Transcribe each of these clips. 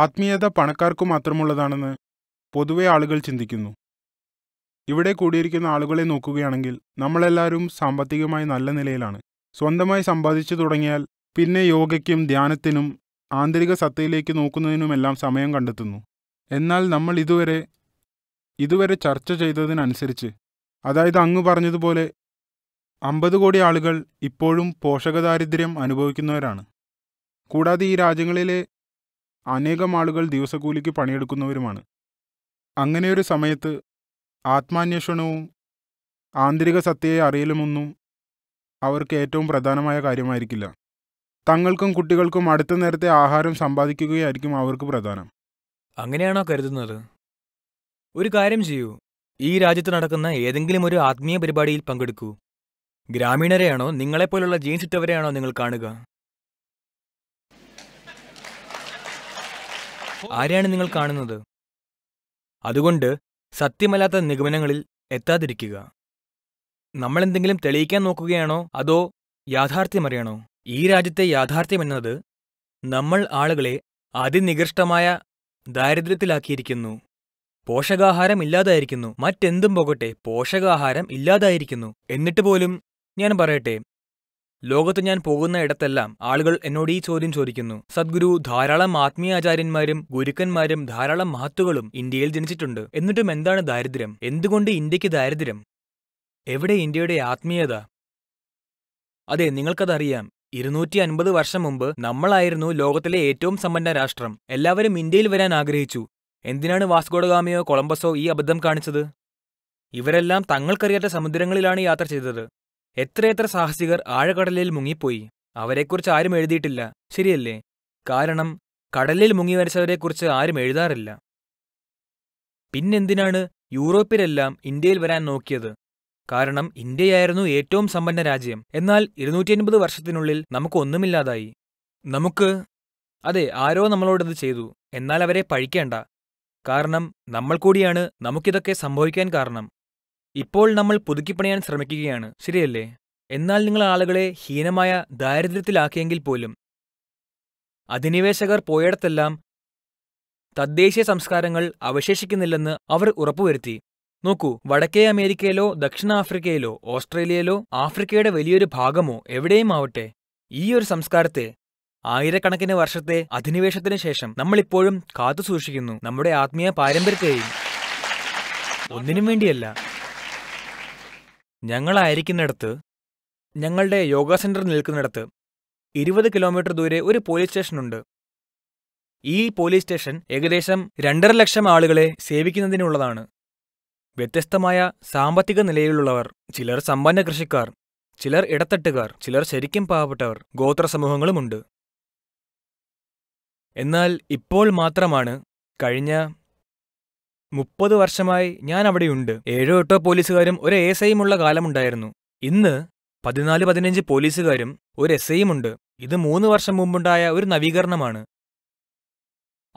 ആത്മീയത പണക്കാർക്കു മാത്രമുള്ളതാണെന്ന് പൊതുവെ ആളുകൾ ചിന്തിക്കുന്നു ഇവിടെ കൂടിയിരിക്കുന്ന ആളുകളെ നോക്കുകയാണെങ്കിൽ നമ്മളെല്ലാവരും സാമ്പത്തികമായി നല്ല നിലയിലാണ് സ്വന്തമായി സമ്പാദിച്ചു തുടങ്ങിയാൽ പിന്നെ യോഗയ്ക്കും ധ്യാനത്തിനും ആന്തരിക സത്തയിലേക്ക് നോക്കുന്നതിനുമെല്ലാം സമയം കണ്ടെത്തുന്നു എന്നാൽ നമ്മൾ ഇതുവരെ ഇതുവരെ ചർച്ച ചെയ്തതിനനുസരിച്ച് അതായത് അങ്ങ് പറഞ്ഞതുപോലെ അമ്പത് കോടി ആളുകൾ ഇപ്പോഴും പോഷകദാരിദ്ര്യം അനുഭവിക്കുന്നവരാണ് കൂടാതെ ഈ രാജ്യങ്ങളിലെ അനേകം ആളുകൾ ദിവസക്കൂലിക്ക് പണിയെടുക്കുന്നവരുമാണ് അങ്ങനെയൊരു സമയത്ത് ആത്മാന്വേഷണവും ആന്തരിക സത്യയെ അറിയലുമൊന്നും അവർക്ക് ഏറ്റവും പ്രധാനമായ കാര്യമായിരിക്കില്ല തങ്ങൾക്കും കുട്ടികൾക്കും അടുത്ത നേരത്തെ ആഹാരം സമ്പാദിക്കുകയായിരിക്കും അവർക്ക് പ്രധാനം അങ്ങനെയാണോ കരുതുന്നത് ഒരു കാര്യം ചെയ്യൂ ഈ രാജ്യത്ത് നടക്കുന്ന ഏതെങ്കിലും ഒരു ആത്മീയ പരിപാടിയിൽ പങ്കെടുക്കൂ ഗ്രാമീണരെയാണോ നിങ്ങളെപ്പോലുള്ള ജീൻസിട്ടവരെയാണോ നിങ്ങൾ കാണുക ആരെയാണ് നിങ്ങൾ കാണുന്നത് അതുകൊണ്ട് സത്യമല്ലാത്ത നിഗമനങ്ങളിൽ എത്താതിരിക്കുക നമ്മൾ എന്തെങ്കിലും തെളിയിക്കാൻ നോക്കുകയാണോ അതോ യാഥാർത്ഥ്യമറിയണോ ഈ രാജ്യത്തെ യാഥാർത്ഥ്യം നമ്മൾ ആളുകളെ അതിനികൃഷ്ടമായ ദാരിദ്ര്യത്തിലാക്കിയിരിക്കുന്നു പോഷകാഹാരം ഇല്ലാതായിരിക്കുന്നു മറ്റെന്തും പോകട്ടെ പോഷകാഹാരം ഇല്ലാതായിരിക്കുന്നു എന്നിട്ട് പോലും ഞാൻ പറയട്ടെ ലോകത്ത് ഞാൻ പോകുന്ന ഇടത്തെല്ലാം ആളുകൾ എന്നോട് ഈ ചോദ്യം ചോദിക്കുന്നു സദ്ഗുരു ധാരാളം ആത്മീയാചാര്യന്മാരും ഗുരുക്കന്മാരും ധാരാളം മഹത്തുകളും ഇന്ത്യയിൽ ജനിച്ചിട്ടുണ്ട് എന്നിട്ടും എന്താണ് ദാരിദ്ര്യം എന്തുകൊണ്ട് ഇന്ത്യക്ക് ദാരിദ്ര്യം എവിടെ ഇന്ത്യയുടെ ആത്മീയത അതെ നിങ്ങൾക്കതറിയാം ഇരുന്നൂറ്റി അൻപത് വർഷം മുമ്പ് നമ്മളായിരുന്നു ലോകത്തിലെ ഏറ്റവും സമ്പന്ന രാഷ്ട്രം എല്ലാവരും ഇന്ത്യയിൽ വരാൻ ആഗ്രഹിച്ചു എന്തിനാണ് വാസ്കോഡഗാമിയോ കൊളംബസോ ഈ അബദ്ധം കാണിച്ചത് ഇവരെല്ലാം തങ്ങൾക്കറിയാത്ത സമുദ്രങ്ങളിലാണ് യാത്ര ചെയ്തത് എത്രയെത്ര സാഹസികർ ആഴക്കടലിൽ മുങ്ങിപ്പോയി അവരെക്കുറിച്ച് ആരും എഴുതിയിട്ടില്ല ശരിയല്ലേ കാരണം കടലിൽ മുങ്ങി വരച്ചവരെക്കുറിച്ച് ആരും എഴുതാറില്ല പിന്നെന്തിനാണ് യൂറോപ്പിലെല്ലാം ഇന്ത്യയിൽ വരാൻ നോക്കിയത് കാരണം ഇന്ത്യയായിരുന്നു ഏറ്റവും സമ്പന്ന രാജ്യം എന്നാൽ ഇരുന്നൂറ്റിയൻപത് വർഷത്തിനുള്ളിൽ നമുക്കൊന്നുമില്ലാതായി നമുക്ക് അതെ ആരോ നമ്മളോടത് ചെയ്തു എന്നാൽ അവരെ പഴിക്കേണ്ട കാരണം നമ്മൾ കൂടിയാണ് നമുക്കിതൊക്കെ സംഭവിക്കാൻ കാരണം ഇപ്പോൾ നമ്മൾ പുതുക്കിപ്പണിയാൻ ശ്രമിക്കുകയാണ് ശരിയല്ലേ എന്നാൽ നിങ്ങൾ ആളുകളെ ഹീനമായ ദാരിദ്ര്യത്തിലാക്കിയെങ്കിൽ പോലും അധിനിവേശകർ പോയിടത്തെല്ലാം തദ്ദേശീയ സംസ്കാരങ്ങൾ അവശേഷിക്കുന്നില്ലെന്ന് അവർ ഉറപ്പുവരുത്തി നോക്കൂ വടക്കേ അമേരിക്കയിലോ ദക്ഷിണാഫ്രിക്കയിലോ ഓസ്ട്രേലിയയിലോ ആഫ്രിക്കയുടെ വലിയൊരു ഭാഗമോ എവിടെയും ആവട്ടെ ഈ ഒരു സംസ്കാരത്തെ ആയിരക്കണക്കിന് വർഷത്തെ അധിനിവേശത്തിന് ശേഷം നമ്മളിപ്പോഴും കാത്തുസൂക്ഷിക്കുന്നു നമ്മുടെ ആത്മീയ പാരമ്പര്യത്തെയും ഒന്നിനും വേണ്ടിയല്ല ഞങ്ങളായിരിക്കുന്നിടത്ത് ഞങ്ങളുടെ യോഗ സെന്റർ നിൽക്കുന്നിടത്ത് ഇരുപത് കിലോമീറ്റർ ദൂരെ ഒരു പോലീസ് സ്റ്റേഷനുണ്ട് ഈ പോലീസ് സ്റ്റേഷൻ ഏകദേശം രണ്ടര ലക്ഷം ആളുകളെ സേവിക്കുന്നതിനുള്ളതാണ് വ്യത്യസ്തമായ സാമ്പത്തിക നിലയിലുള്ളവർ ചിലർ സമ്പന്ന കൃഷിക്കാർ ചിലർ ഇടത്തട്ടുകാർ ചിലർ ശരിക്കും പാവപ്പെട്ടവർ ഗോത്ര സമൂഹങ്ങളുമുണ്ട് എന്നാൽ ഇപ്പോൾ മാത്രമാണ് കഴിഞ്ഞ മുപ്പത് വർഷമായി ഞാൻ അവിടെയുണ്ട് ഏഴോ എട്ടോ പോലീസുകാരും ഒരു എസ് ഐയുമുള്ള കാലമുണ്ടായിരുന്നു ഇന്ന് പതിനാല് പതിനഞ്ച് പോലീസുകാരും ഒരു എസ് ഐയുമുണ്ട് ഇത് മൂന്ന് വർഷം മുമ്പുണ്ടായ ഒരു നവീകരണമാണ്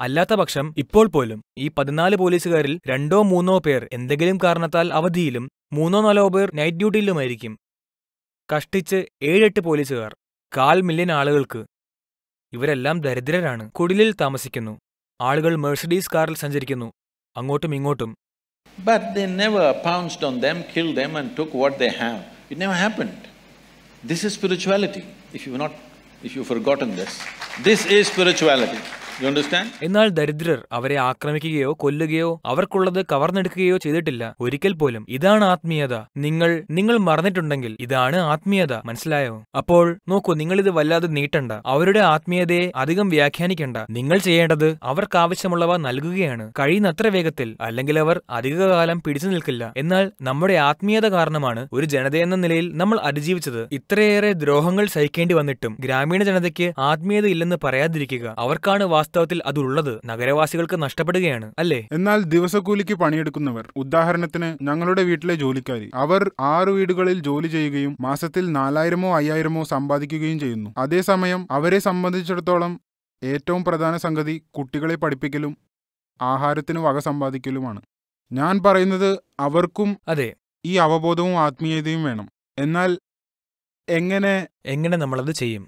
അല്ലാത്ത പക്ഷം ഇപ്പോൾ പോലും ഈ പതിനാല് പോലീസുകാരിൽ രണ്ടോ മൂന്നോ പേർ എന്തെങ്കിലും കാരണത്താൽ അവധിയിലും മൂന്നോ നാലോ പേർ നൈറ്റ് ഡ്യൂട്ടിയിലുമായിരിക്കും കഷ്ടിച്ച് ഏഴെട്ട് പോലീസുകാർ കാൽ മില്യൺ ആളുകൾക്ക് ഇവരെല്ലാം ദരിദ്രരാണ് കുടിലിൽ താമസിക്കുന്നു ആളുകൾ മെഴ്സിഡീസ് കാറിൽ സഞ്ചരിക്കുന്നു അങ്ങോട്ടും ഇങ്ങോട്ടും But they never pounced on them, killed them and took what they have. It never happened. This is spirituality, if you've not… if you've forgotten this. This is spirituality. എന്നാൽ ദരിദ്രർ അവരെ ആക്രമിക്കുകയോ കൊല്ലുകയോ അവർക്കുള്ളത് കവർന്നെടുക്കുകയോ ചെയ്തിട്ടില്ല ഒരിക്കൽ പോലും ഇതാണ് ആത്മീയത നിങ്ങൾ നിങ്ങൾ മറന്നിട്ടുണ്ടെങ്കിൽ ഇതാണ് ആത്മീയത മനസ്സിലായോ അപ്പോൾ നോക്കൂ നിങ്ങൾ ഇത് വല്ലാതെ നീട്ടണ്ട അവരുടെ ആത്മീയതയെ അധികം വ്യാഖ്യാനിക്കണ്ട നിങ്ങൾ ചെയ്യേണ്ടത് അവർക്ക് ആവശ്യമുള്ളവ നൽകുകയാണ് കഴിയുന്നത്ര വേഗത്തിൽ അല്ലെങ്കിൽ അവർ അധികകാലം പിടിച്ചു നിൽക്കില്ല എന്നാൽ നമ്മുടെ ആത്മീയത കാരണമാണ് ഒരു ജനതയെന്ന നിലയിൽ നമ്മൾ അതിജീവിച്ചത് ഇത്രയേറെ ദ്രോഹങ്ങൾ സഹിക്കേണ്ടി വന്നിട്ടും ഗ്രാമീണ ജനതയ്ക്ക് ആത്മീയത ഇല്ലെന്ന് പറയാതിരിക്കുക അവർക്കാണ് വാസ്തവത്തിൽ അതുള്ളത് നഗരവാസികൾക്ക് നഷ്ടപ്പെടുകയാണ് അല്ലേ എന്നാൽ ദിവസക്കൂലിക്ക് പണിയെടുക്കുന്നവർ ഉദാഹരണത്തിന് ഞങ്ങളുടെ വീട്ടിലെ ജോലിക്കാരി അവർ ആറ് വീടുകളിൽ ജോലി ചെയ്യുകയും മാസത്തിൽ നാലായിരമോ അയ്യായിരമോ സമ്പാദിക്കുകയും ചെയ്യുന്നു അതേസമയം അവരെ സംബന്ധിച്ചിടത്തോളം ഏറ്റവും പ്രധാന സംഗതി കുട്ടികളെ പഠിപ്പിക്കലും ആഹാരത്തിന് വക സമ്പാദിക്കലുമാണ് ഞാൻ പറയുന്നത് അവർക്കും അതെ ഈ അവബോധവും ആത്മീയതയും വേണം എന്നാൽ എങ്ങനെ എങ്ങനെ നമ്മളത് ചെയ്യും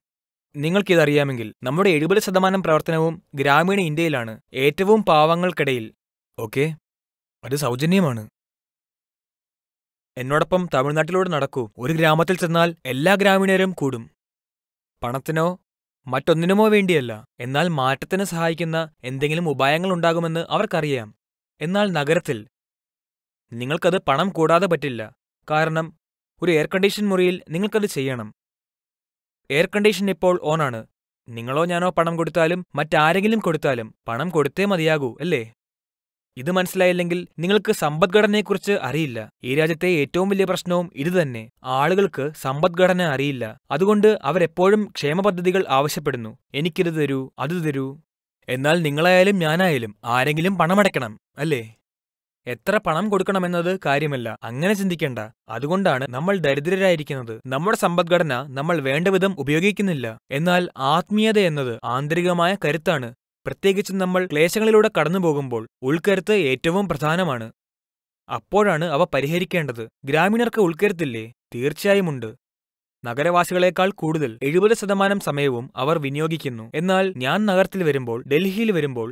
നിങ്ങൾക്കിതറിയാമെങ്കിൽ നമ്മുടെ എഴുപത് ശതമാനം പ്രവർത്തനവും ഗ്രാമീണ ഇന്ത്യയിലാണ് ഏറ്റവും പാവങ്ങൾക്കിടയിൽ ഓക്കെ അത് സൗജന്യമാണ് എന്നോടൊപ്പം തമിഴ്നാട്ടിലൂടെ നടക്കൂ ഒരു ഗ്രാമത്തിൽ ചെന്നാൽ എല്ലാ ഗ്രാമീണരും കൂടും പണത്തിനോ മറ്റൊന്നിനുമോ വേണ്ടിയല്ല എന്നാൽ മാറ്റത്തിന് സഹായിക്കുന്ന എന്തെങ്കിലും ഉപായങ്ങൾ ഉണ്ടാകുമെന്ന് അവർക്കറിയാം എന്നാൽ നഗരത്തിൽ നിങ്ങൾക്കത് പണം കൂടാതെ പറ്റില്ല കാരണം ഒരു എയർ കണ്ടീഷൻ മുറിയിൽ നിങ്ങൾക്കത് ചെയ്യണം എയർ കണ്ടീഷൻ ഇപ്പോൾ ഓണാണ് നിങ്ങളോ ഞാനോ പണം കൊടുത്താലും മറ്റാരെങ്കിലും കൊടുത്താലും പണം കൊടുത്തേ മതിയാകൂ അല്ലേ ഇത് മനസ്സിലായില്ലെങ്കിൽ നിങ്ങൾക്ക് സമ്പദ്ഘടനയെക്കുറിച്ച് അറിയില്ല ഈ രാജ്യത്തെ ഏറ്റവും വലിയ പ്രശ്നവും ഇതുതന്നെ ആളുകൾക്ക് സമ്പദ്ഘടന അറിയില്ല അതുകൊണ്ട് അവരെപ്പോഴും ക്ഷേമപദ്ധതികൾ ആവശ്യപ്പെടുന്നു എനിക്കിത് തരൂ അത് തരൂ എന്നാൽ നിങ്ങളായാലും ഞാനായാലും ആരെങ്കിലും പണമടയ്ക്കണം അല്ലേ എത്ര പണം കൊടുക്കണമെന്നത് കാര്യമല്ല അങ്ങനെ ചിന്തിക്കേണ്ട അതുകൊണ്ടാണ് നമ്മൾ ദരിദ്രരായിരിക്കുന്നത് നമ്മുടെ സമ്പദ്ഘടന നമ്മൾ വേണ്ടവിധം ഉപയോഗിക്കുന്നില്ല എന്നാൽ ആത്മീയത എന്നത് ആന്തരികമായ കരുത്താണ് പ്രത്യേകിച്ചും നമ്മൾ ക്ലേശങ്ങളിലൂടെ കടന്നു പോകുമ്പോൾ ഉൾക്കരുത്ത് ഏറ്റവും പ്രധാനമാണ് അപ്പോഴാണ് അവ പരിഹരിക്കേണ്ടത് ഗ്രാമീണർക്ക് ഉൾക്കരുത്തില്ലേ തീർച്ചയായുമുണ്ട് നഗരവാസികളെക്കാൾ കൂടുതൽ എഴുപത് ശതമാനം സമയവും അവർ വിനിയോഗിക്കുന്നു എന്നാൽ ഞാൻ നഗരത്തിൽ വരുമ്പോൾ ഡൽഹിയിൽ വരുമ്പോൾ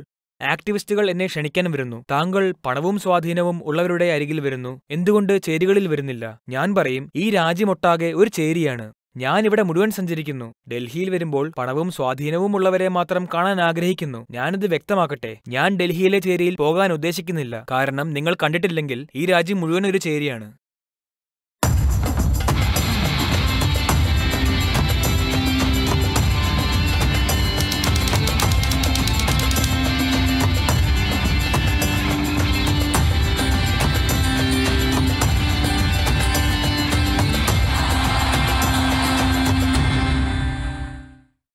ആക്ടിവിസ്റ്റുകൾ എന്നെ ക്ഷണിക്കാൻ വരുന്നു താങ്കൾ പണവും സ്വാധീനവും ഉള്ളവരുടെ അരികിൽ വരുന്നു എന്തുകൊണ്ട് ചേരികളിൽ വരുന്നില്ല ഞാൻ പറയും ഈ രാജ്യമൊട്ടാകെ ഒരു ചേരിയാണ് ഞാൻ ഇവിടെ മുഴുവൻ സഞ്ചരിക്കുന്നു ഡൽഹിയിൽ വരുമ്പോൾ പണവും സ്വാധീനവും ഉള്ളവരെ മാത്രം കാണാൻ ആഗ്രഹിക്കുന്നു ഞാനിത് വ്യക്തമാക്കട്ടെ ഞാൻ ഡൽഹിയിലെ ചേരിയിൽ പോകാൻ ഉദ്ദേശിക്കുന്നില്ല കാരണം നിങ്ങൾ കണ്ടിട്ടില്ലെങ്കിൽ ഈ രാജ്യം മുഴുവൻ ഒരു ചേരിയാണ്